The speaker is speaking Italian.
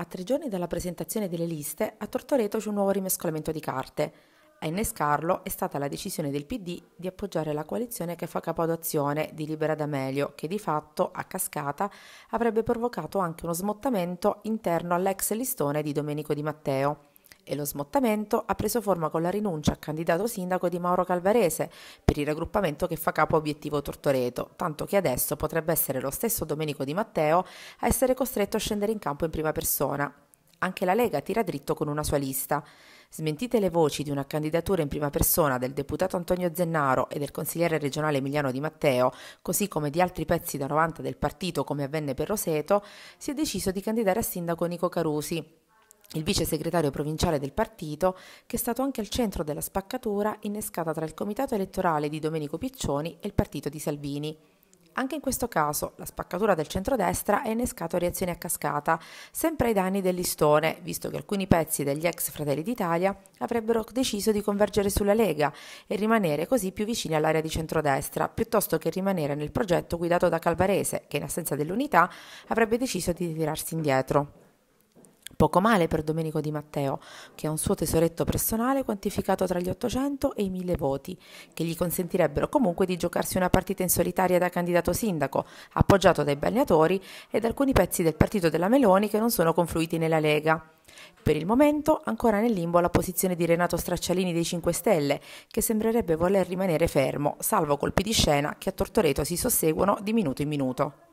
A tre giorni dalla presentazione delle liste, a Tortoreto c'è un nuovo rimescolamento di carte. A innescarlo è stata la decisione del PD di appoggiare la coalizione che fa capo d'azione di Libera D'Amelio, che di fatto, a cascata, avrebbe provocato anche uno smottamento interno all'ex listone di Domenico Di Matteo e lo smottamento ha preso forma con la rinuncia a candidato sindaco di Mauro Calvarese per il raggruppamento che fa capo a Obiettivo Tortoreto, tanto che adesso potrebbe essere lo stesso Domenico Di Matteo a essere costretto a scendere in campo in prima persona. Anche la Lega tira dritto con una sua lista. Smentite le voci di una candidatura in prima persona del deputato Antonio Zennaro e del consigliere regionale Emiliano Di Matteo, così come di altri pezzi da 90 del partito come avvenne per Roseto, si è deciso di candidare a sindaco Nico Carusi, il vice segretario provinciale del partito, che è stato anche al centro della spaccatura innescata tra il comitato elettorale di Domenico Piccioni e il partito di Salvini. Anche in questo caso la spaccatura del centrodestra è innescata a reazioni a cascata, sempre ai danni dell'istone, visto che alcuni pezzi degli ex Fratelli d'Italia avrebbero deciso di convergere sulla Lega e rimanere così più vicini all'area di centrodestra, piuttosto che rimanere nel progetto guidato da Calvarese, che in assenza dell'unità avrebbe deciso di tirarsi indietro. Poco male per Domenico Di Matteo, che ha un suo tesoretto personale quantificato tra gli 800 e i 1000 voti, che gli consentirebbero comunque di giocarsi una partita in solitaria da candidato sindaco, appoggiato dai balneatori ed alcuni pezzi del partito della Meloni che non sono confluiti nella Lega. Per il momento ancora nel limbo la posizione di Renato Straccialini dei 5 Stelle, che sembrerebbe voler rimanere fermo, salvo colpi di scena che a Tortoreto si susseguono di minuto in minuto.